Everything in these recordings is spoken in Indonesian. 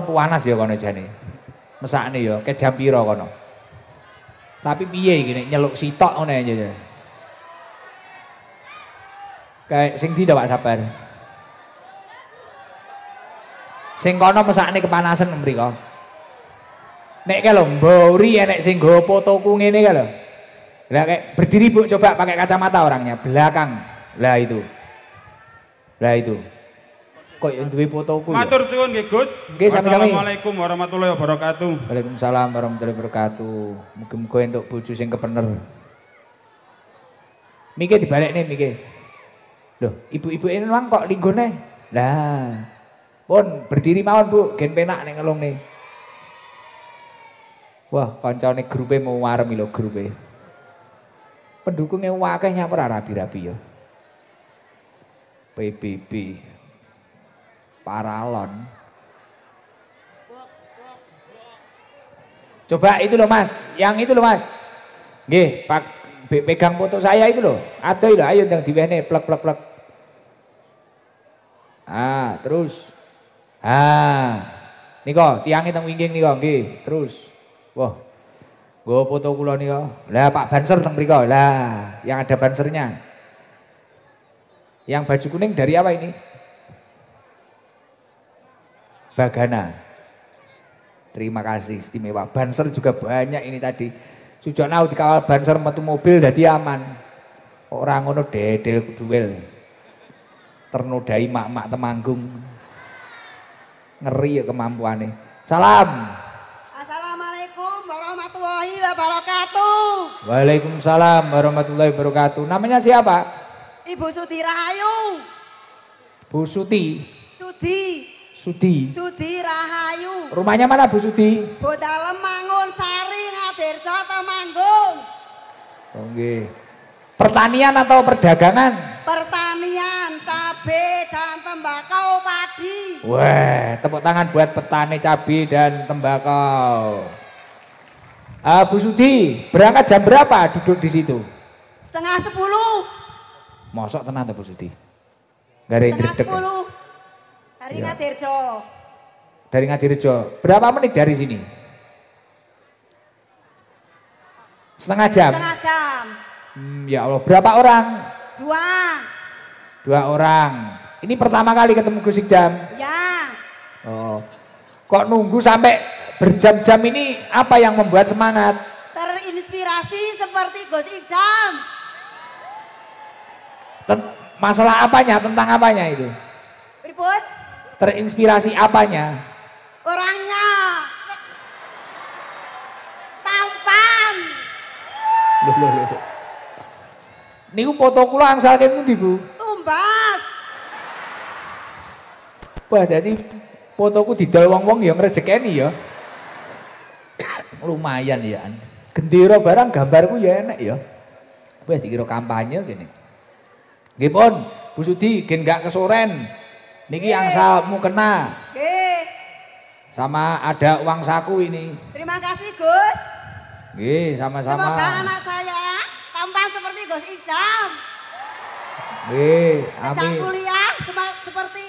apa panas ya kono jane. Mesakne ya, ke jam pira kono. Tapi piye iki nek nyeluk sitok onanya ya. Kayak sing di Pak Sabar. Sing kono mesakne kepanasan mriko. Nek ke lho mburi enek ya sing nggo fotoku ngene ke lho. Lah kayak berdiri Bu coba pakai kacamata orangnya belakang. Lah itu. Lah itu kok yang duwe fotoku. Ya? Matur suwun nggih Gus. Nggih sami Assalamualaikum warahmatullahi wabarakatuh. Waalaikumsalam warahmatullahi wabarakatuh. Muga-muga entuk bojo sing kepener. Miki dibalekne miki. Loh, ibu-ibu ini mang kok linggone? Lah. Pun berdiri mawon Bu, gen penak ning nih. Wah, kancane grupe mau warem lho grupe. Pendukungnya wakeh nyamper rapi-rapi ya. PBB paralon. Coba itu loh mas, yang itu loh mas. Gih, pak, pegang foto saya itu loh. Atau itu ayo yang diwene plek plek plek. Ah, terus. Ah, niko tiangnya teng wingging niko, gih, terus. Wah, gue foto kulo niko. Lah Pak Banser teng mriko. Lah, yang ada bansernya. Yang baju kuning dari apa ini? Bagana. Terima kasih istimewa. Banser juga banyak ini tadi. Sujono dikawal banser metu mobil jadi aman. Orang ngono dedel duel. Ternodai mak-mak temanggung. Ngeri ya kemampuannya. Salam. Assalamualaikum warahmatullahi wabarakatuh. Waalaikumsalam warahmatullahi wabarakatuh. Namanya siapa? Ibu Suti Rahayu. Bu Suti. Suti. Sudi. Sudi Rahayu. Rumahnya mana Bu Sudi? Bodalem Mangun Sari Hadirjo Temanggung. Tunggu. Oh, Pertanian atau perdagangan? Pertanian, cabe dan tembakau padi. Wah, tepuk tangan buat petani cabe dan tembakau. Uh, Bu Sudi, berangkat jam berapa duduk di situ? Setengah sepuluh. Mosok tenang tuh Bu Sudi. Garing Setengah sepuluh. Dari ya. Ngadirjo. Dari Ngadirjo. Berapa menit dari sini? Setengah jam. Setengah jam. Hmm, ya Allah, berapa orang? Dua. Dua orang. Ini pertama kali ketemu Gus Ikdam? Ya. Oh. Kok nunggu sampai berjam-jam ini apa yang membuat semangat? Terinspirasi seperti Gus Ikdam. Ten masalah apanya? Tentang apanya itu? Ribut. Terinspirasi apanya? Orangnya. Tampan. Loh, loh, loh. Niku foto kula kene pundi, Bu? Tumbas. Wah, jadi fotoku didol wong-wong ya ngrejekeni ya. Lumayan ya. Gendera barang gambarku ya enak ya. Wah, dikira kampanye gini. Nggih, Bu Sudi gen gak kesoren. Niki yang salmu kena. Oke. Sama ada uang saku ini. Terima kasih Gus. Oke sama-sama. Semoga anak saya tampan seperti Gus Idam. Oke. amin. kuliah seperti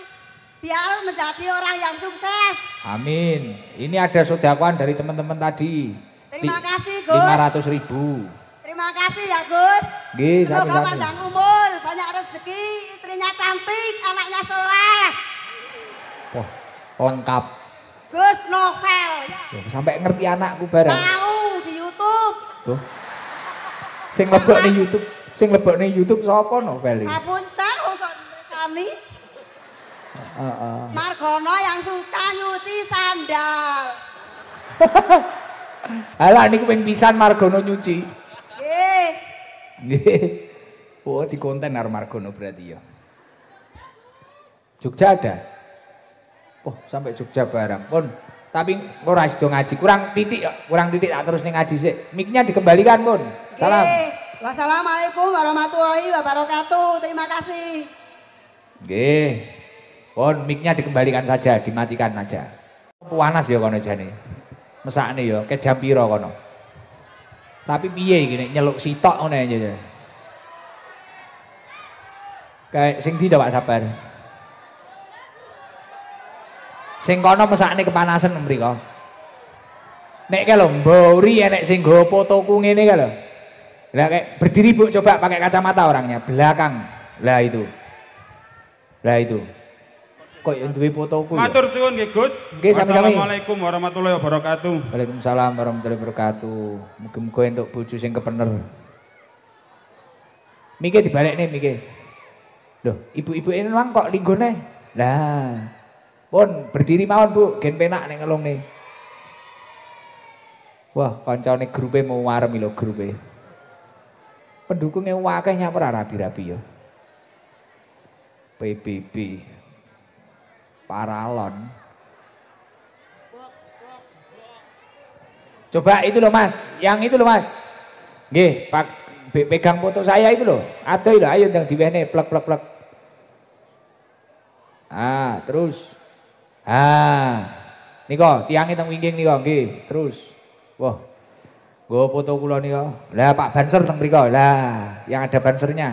biar menjadi orang yang sukses. Amin. Ini ada sodakuan dari teman-teman tadi. Terima kasih Gus. 500 ribu. Terima kasih ya Gus. Gih, Semoga satu, panjang umur banyak rezeki, istrinya cantik, anaknya soleh. Wah, lengkap. Gus Novel. Ya. Loh, sampai ngerti anakku bareng. Tahu di YouTube. Tuh. Sing nih YouTube, sing lebok nih YouTube siapa Novel Kapan Kapunten usah kami. Uh, uh. Margono yang suka nyuci sandal. Alah ini kuping pisan Margono nyuci. Yeah. Oh, di konten Armargono Margono berarti ya. Jogja ada. Oh, sampai Jogja barang pun. Tapi ora sido ngaji, kurang titik kurang titik tak terus ning ngaji sik. Miknya dikembalikan, Mun. Salam. Okay. wassalamualaikum warahmatullahi wabarakatuh. Terima kasih. Nggih. Pun miknya dikembalikan saja, dimatikan aja. Panas ya kono jane. Mesakne ya, jam pira kono. Tapi piye iki nek nyeluk sitok ngene aja. Ya? Kayak sing di Pak sabar. Sing kono mesakne kepanasan mriko. Nek kae lho mburi enek sing nggo fotoku ngene kae lho. Lah kayak berdiri Bu coba pakai kacamata orangnya belakang. Lah itu. Lah itu. Kok yang duwe fotoku ya? Matur suwun nggih Gus. Nggih sami-sami. Assalamualaikum warahmatullahi wabarakatuh. Waalaikumsalam warahmatullahi wabarakatuh. Mugi-mugi entuk bojo sing kepener. Mikir dibalik nih mikir. Loh, ibu-ibu ini lang kok linggone? Nah. pun berdiri mawon Bu, gen penak ning ne Wah, kancane grupe mau warem lho grupe. Pendukungnya wakeh nyapa rapi rabi ya. PBB. Paralon. Coba itu loh Mas, yang itu loh Mas. Nggih, Pak pegang foto saya itu loh. Atau itu ayo yang diwene plek plek plek. Ah, terus. Ah. Niko, tiangnya teng wingking niko nggih. Terus. Wah. Gua foto kula niko. Lah Pak Banser teng mriku. Lah, yang ada bansernya.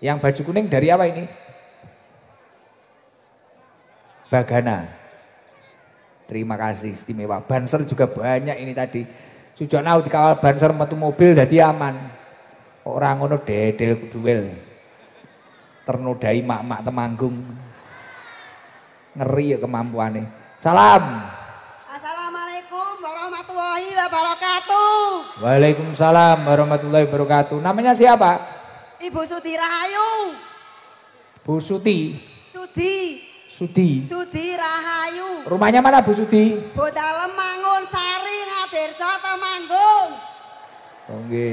Yang baju kuning dari apa ini? Bagana. Terima kasih istimewa. Banser juga banyak ini tadi. Sujana dikawal banser metu mobil jadi aman. orang ngono dedel duel. Ternodai mak-mak temanggung. Ngeri ya kemampuane. Salam. Assalamualaikum warahmatullahi wabarakatuh. Waalaikumsalam warahmatullahi wabarakatuh. Namanya siapa? Ibu Suti Rahayu. Bu Suti. Sudi. Sudi. Sudi Rahayu. Rumahnya mana Bu Suti? Bodalem Mangun Sari Ngadirjo Oke.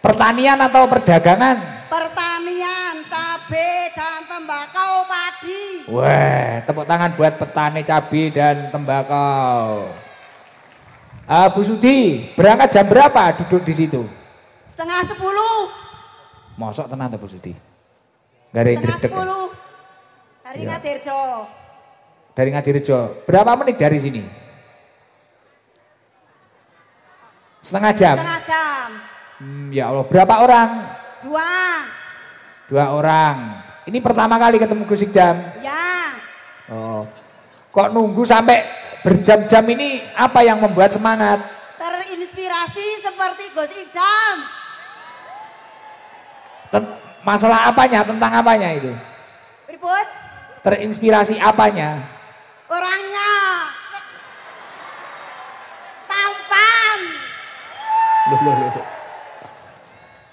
Pertanian atau perdagangan? Pertanian, cabe dan tembakau padi. Wah, tepuk tangan buat petani cabe dan tembakau. Uh, Bu Sudi, berangkat jam berapa duduk di situ? Setengah sepuluh. Mosok tenang tuh Bu Sudi. Gak ada Setengah sepuluh. Dari ya. Ngadirjo. Dari Ngadirjo. Berapa menit dari sini? Setengah jam. Setengah jam. Hmm, ya Allah, berapa orang? Dua. Dua orang. Ini pertama kali ketemu Gus Sikdam? Ya. Oh. Kok nunggu sampai berjam-jam ini apa yang membuat semangat? Terinspirasi seperti Gus Ikdam. Ten masalah apanya? Tentang apanya itu? Berikut. Terinspirasi apanya?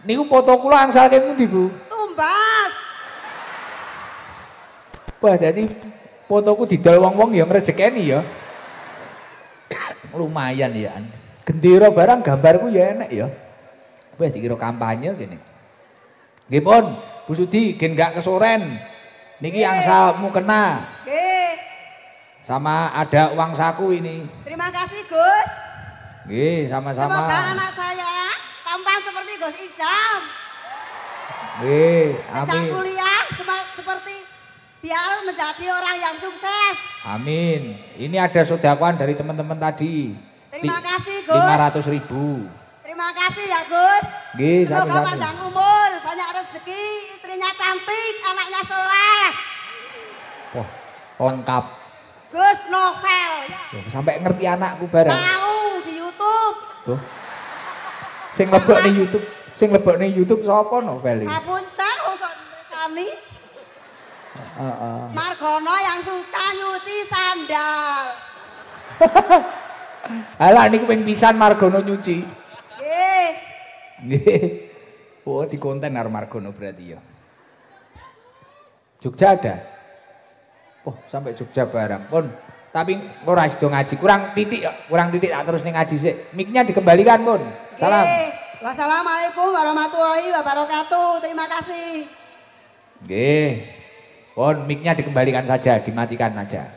Niku foto kula angsal kene pundi, Bu? Tumbas. Wah, dadi fotoku didol wong-wong ya ngrejekeni ya. Lumayan ya. Gendera barang gambarku ya enak ya. Wah, ya, dikira kampanye gini. Nggih, Pun. Bu Sudi gen gak kesoren. Niki yang angsalmu kena. Nggih. Sama ada uang saku ini. Terima kasih, Gus. Gih sama-sama. Semoga anak saya tampan seperti Gus Idam. Gih. amin. Sejak kuliah seperti biar menjadi orang yang sukses. Amin. Ini ada sodakuan dari teman-teman tadi. Terima kasih, Gus. 500 ribu. Terima kasih ya, Gus. Nggih, Semoga satu. panjang umur, banyak rezeki, istrinya cantik, anaknya soleh. Wah, lengkap. Gus Novel. Ya. Sampai ngerti anakku bareng. Tahu YouTube. Tuh. Sing nih YouTube, sing lebok nih YouTube sapa novel iki? Kapunten usah oh, kami. Uh, uh. Margono yang suka nyuci sandal. Alah niku ping pisan Margono nyuci. Nggih. Nggih. Oh, konten karo Margono berarti ya. Jogja ada. Oh, sampai Jogja barang pun. Tapi ora sido ngaji, kurang titik kurang titik tak terus ning ngaji sik. Miknya dikembalikan, pun Salam. Wassalamualaikum warahmatullahi wabarakatuh. Terima kasih. Nggih. Pun miknya dikembalikan saja, dimatikan aja.